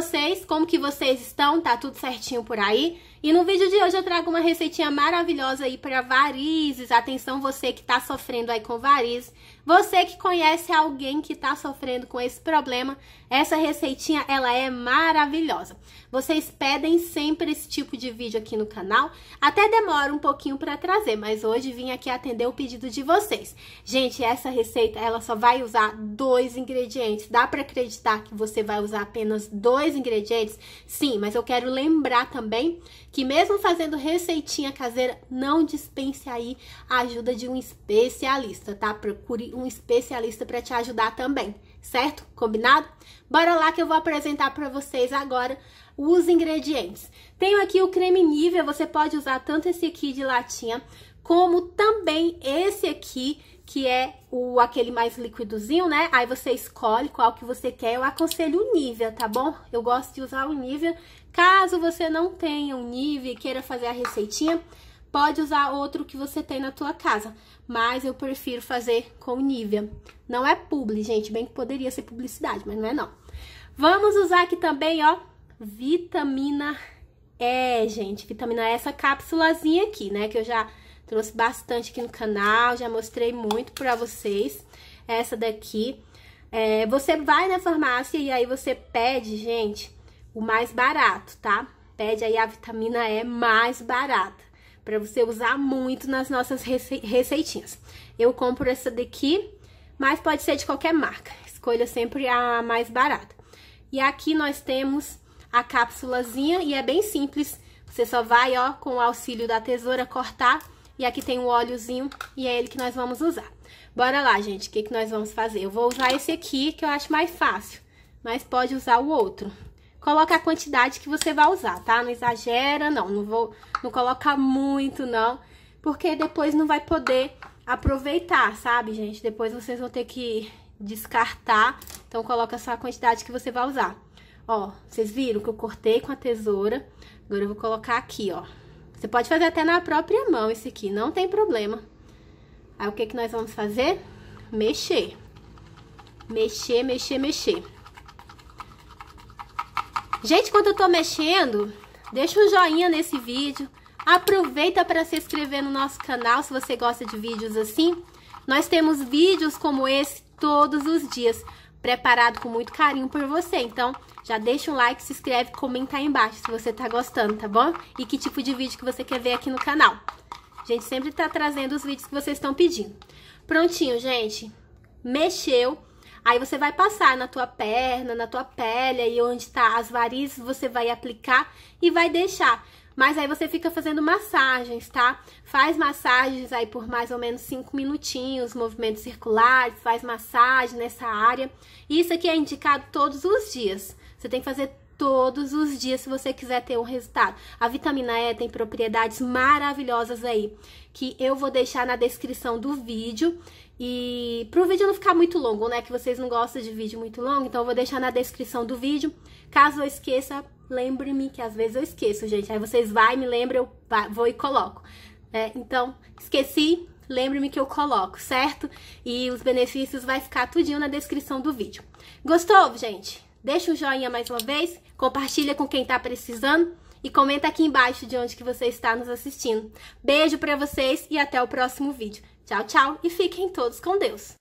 vocês? Como que vocês estão? Tá tudo certinho por aí? E no vídeo de hoje eu trago uma receitinha maravilhosa aí para varizes. Atenção você que tá sofrendo aí com varizes. Você que conhece alguém que tá sofrendo com esse problema, essa receitinha ela é maravilhosa. Vocês pedem sempre esse tipo de vídeo aqui no canal. Até demora um pouquinho para trazer, mas hoje vim aqui atender o pedido de vocês. Gente, essa receita ela só vai usar dois ingredientes. Dá para acreditar que você vai usar apenas dois dois ingredientes? Sim, mas eu quero lembrar também que mesmo fazendo receitinha caseira, não dispense aí a ajuda de um especialista, tá? Procure um especialista para te ajudar também, certo? Combinado? Bora lá que eu vou apresentar para vocês agora os ingredientes. Tenho aqui o creme nível, você pode usar tanto esse aqui de latinha, como também esse aqui que é o aquele mais líquidozinho, né? Aí você escolhe qual que você quer. Eu aconselho o Nivea, tá bom? Eu gosto de usar o Nivea. Caso você não tenha o Nivea e queira fazer a receitinha, pode usar outro que você tem na tua casa. Mas eu prefiro fazer com o Nivea. Não é publi, gente. Bem que poderia ser publicidade, mas não é não. Vamos usar aqui também, ó, vitamina E, gente. Vitamina E, é essa cápsulazinha aqui, né? Que eu já Trouxe bastante aqui no canal, já mostrei muito pra vocês. Essa daqui. É, você vai na farmácia e aí você pede, gente, o mais barato, tá? Pede aí a vitamina E mais barata. Pra você usar muito nas nossas receitinhas. Eu compro essa daqui, mas pode ser de qualquer marca. Escolha sempre a mais barata. E aqui nós temos a cápsulazinha e é bem simples. Você só vai, ó, com o auxílio da tesoura cortar e aqui tem o um óleozinho e é ele que nós vamos usar. Bora lá, gente, o que, que nós vamos fazer? Eu vou usar esse aqui, que eu acho mais fácil, mas pode usar o outro. Coloca a quantidade que você vai usar, tá? Não exagera, não, não vou, não coloca muito, não, porque depois não vai poder aproveitar, sabe, gente? Depois vocês vão ter que descartar, então coloca só a quantidade que você vai usar. Ó, vocês viram que eu cortei com a tesoura, agora eu vou colocar aqui, ó, você pode fazer até na própria mão esse aqui, não tem problema. Aí o que, que nós vamos fazer? Mexer. Mexer, mexer, mexer. Gente, quando eu tô mexendo, deixa um joinha nesse vídeo. Aproveita para se inscrever no nosso canal se você gosta de vídeos assim. Nós temos vídeos como esse todos os dias preparado com muito carinho por você. Então, já deixa um like, se inscreve, comenta aí embaixo se você tá gostando, tá bom? E que tipo de vídeo que você quer ver aqui no canal. A gente sempre tá trazendo os vídeos que vocês estão pedindo. Prontinho, gente. Mexeu. Aí você vai passar na tua perna, na tua pele, aí onde tá as varizes, você vai aplicar e vai deixar mas aí você fica fazendo massagens, tá? Faz massagens aí por mais ou menos 5 minutinhos, movimentos circulares, faz massagem nessa área. Isso aqui é indicado todos os dias. Você tem que fazer todos os dias se você quiser ter um resultado. A vitamina E tem propriedades maravilhosas aí, que eu vou deixar na descrição do vídeo. E pro vídeo não ficar muito longo, né? Que vocês não gostam de vídeo muito longo, então eu vou deixar na descrição do vídeo. Caso eu esqueça, lembre-me que às vezes eu esqueço, gente. Aí vocês vai, me lembram, eu vou e coloco. É, então, esqueci, lembre-me que eu coloco, certo? E os benefícios vai ficar tudinho na descrição do vídeo. Gostou, gente? Deixa o joinha mais uma vez, compartilha com quem tá precisando e comenta aqui embaixo de onde que você está nos assistindo. Beijo para vocês e até o próximo vídeo. Tchau, tchau e fiquem todos com Deus.